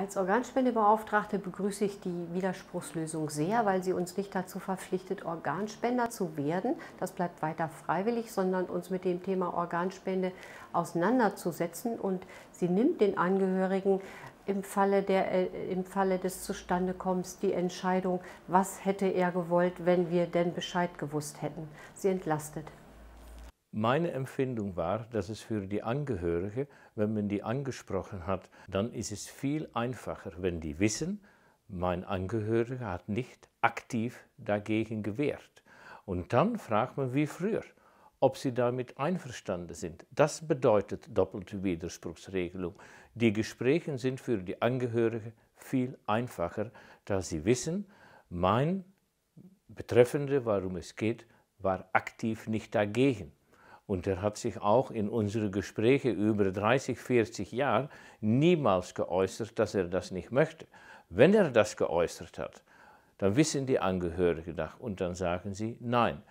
Als Organspendebeauftragte begrüße ich die Widerspruchslösung sehr, weil sie uns nicht dazu verpflichtet, Organspender zu werden. Das bleibt weiter freiwillig, sondern uns mit dem Thema Organspende auseinanderzusetzen. Und sie nimmt den Angehörigen im Falle, der, äh, im Falle des Zustandekommens die Entscheidung, was hätte er gewollt, wenn wir denn Bescheid gewusst hätten. Sie entlastet. Meine Empfindung war, dass es für die Angehörige, wenn man die angesprochen hat, dann ist es viel einfacher, wenn die wissen, mein Angehöriger hat nicht aktiv dagegen gewehrt. Und dann fragt man wie früher, ob sie damit einverstanden sind. Das bedeutet doppelte Widerspruchsregelung. Die Gespräche sind für die Angehörigen viel einfacher, da sie wissen, mein Betreffende, warum es geht, war aktiv nicht dagegen. Und er hat sich auch in unsere Gespräche über 30, 40 Jahre niemals geäußert, dass er das nicht möchte. Wenn er das geäußert hat, dann wissen die Angehörigen das und dann sagen sie nein.